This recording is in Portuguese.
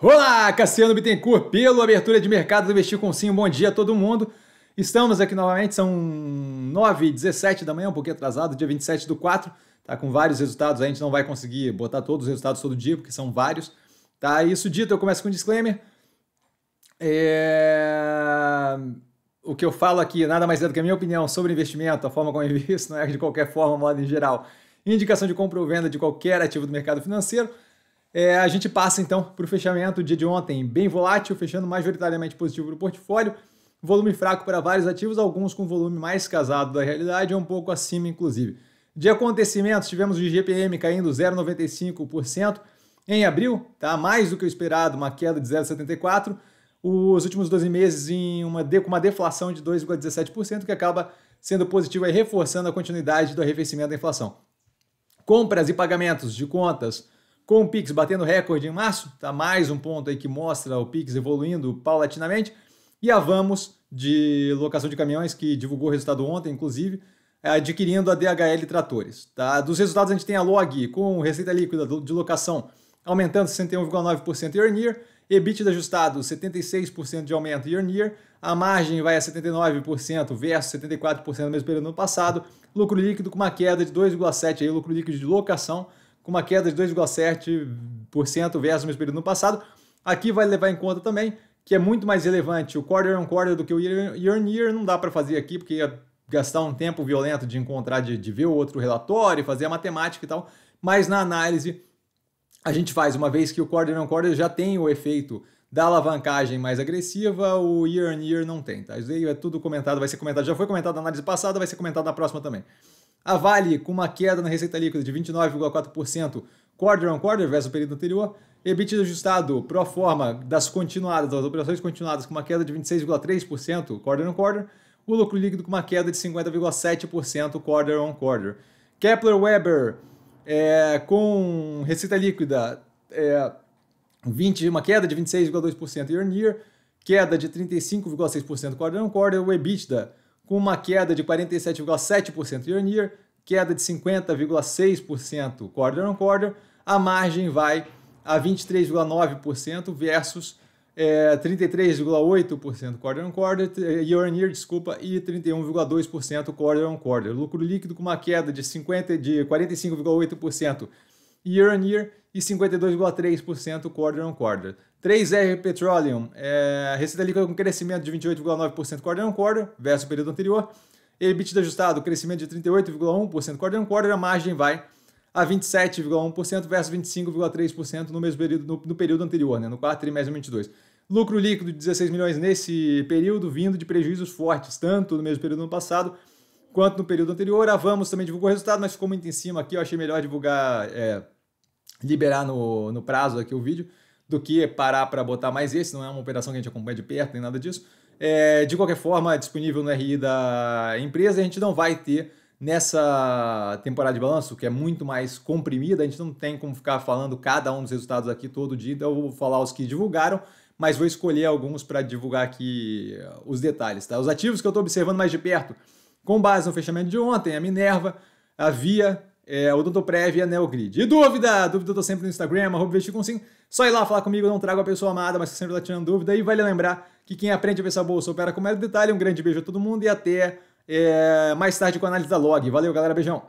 Olá, Cassiano Bittencourt, pelo Abertura de Mercado do Investir com Sim. Bom dia a todo mundo. Estamos aqui novamente, são 9h17 da manhã, um pouquinho atrasado, dia 27 do 4. Tá com vários resultados, a gente não vai conseguir botar todos os resultados todo dia, porque são vários. Tá, isso dito, eu começo com um disclaimer. É... O que eu falo aqui nada mais é do que a minha opinião sobre investimento, a forma como eu invisto, não é de qualquer forma, modo em geral. Indicação de compra ou venda de qualquer ativo do mercado financeiro é, a gente passa então para o fechamento, dia de ontem bem volátil, fechando majoritariamente positivo para o portfólio, volume fraco para vários ativos, alguns com volume mais casado da realidade, um pouco acima inclusive. De acontecimentos, tivemos o IGPM caindo 0,95% em abril, tá? mais do que o esperado, uma queda de 0,74%, os últimos 12 meses em uma, de, uma deflação de 2,17%, que acaba sendo positiva e reforçando a continuidade do arrefecimento da inflação. Compras e pagamentos de contas com o Pix batendo recorde em março, tá mais um ponto aí que mostra o Pix evoluindo paulatinamente, e a Vamos de locação de caminhões que divulgou o resultado ontem, inclusive, é, adquirindo a DHL Tratores. Tá? Dos resultados a gente tem a Log com receita líquida de locação aumentando 61,9% year on year, EBITDA ajustado 76% de aumento year on year, a margem vai a 79% versus 74% no mesmo período do ano passado, lucro líquido com uma queda de 2,7% aí, lucro líquido de locação com uma queda de 2,7% versus o mesmo período no passado. Aqui vai levar em conta também que é muito mais relevante o quarter on quarter do que o year on year. Não dá para fazer aqui porque ia gastar um tempo violento de encontrar, de, de ver o outro relatório, fazer a matemática e tal. Mas na análise a gente faz, uma vez que o quarter on quarter já tem o efeito da alavancagem mais agressiva, o year on year não tem, tá? Isso aí é tudo comentado, vai ser comentado, já foi comentado na análise passada, vai ser comentado na próxima também. A Vale, com uma queda na receita líquida de 29,4% quarter on quarter versus o período anterior. EBITDA ajustado pro forma das continuadas, das operações continuadas, com uma queda de 26,3% quarter on quarter. O lucro líquido com uma queda de 50,7% quarter on quarter. Kepler Weber é, com receita líquida é, 20, uma queda de 26,2% year on year, queda de 35,6% quarter on quarter. O EBITDA com uma queda de 47,7% year on year, queda de 50,6% quarter on quarter, a margem vai a 23,9% versus é, eh, 33,8% quarter on quarter, eh, year on year, desculpa, e 31,2% quarter on quarter. Lucro líquido com uma queda de, 50, de 45,8% year on year e 52,3% quarter on quarter. 3R Petroleum, é, receita líquida com crescimento de 28,9% quarter on quarter versus o período anterior. EBITDA ajustado, crescimento de 38,1% quarter on quarter, a margem vai a 27,1% versus 25,3% no mesmo período no, no, período anterior, né, no quarto trimestre de 22. Lucro líquido de 16 milhões nesse período, vindo de prejuízos fortes, tanto no mesmo período do ano passado quanto no período anterior. A Vamos também divulgou o resultado, mas ficou muito em cima aqui, eu achei melhor divulgar é, liberar no, no prazo aqui o vídeo, do que parar para botar mais esse, não é uma operação que a gente acompanha de perto, nem nada disso. É, de qualquer forma, é disponível no RI da empresa, a gente não vai ter nessa temporada de balanço, que é muito mais comprimida, a gente não tem como ficar falando cada um dos resultados aqui todo dia, então eu vou falar os que divulgaram, mas vou escolher alguns para divulgar aqui eh, os detalhes. Tá? Os ativos que eu estou observando mais de perto, com base no fechamento de ontem, a Minerva, a Via, é, Odontoprev e a Neogrid. E dúvida? Dúvida eu tô sempre no Instagram, com sim. Só ir lá falar comigo, eu não trago a pessoa amada, mas sempre tá tirando dúvida. E vale lembrar que quem aprende a pensar bolsa opera com mais detalhe. Um grande beijo a todo mundo e até é, mais tarde com a análise da log. Valeu, galera. Beijão.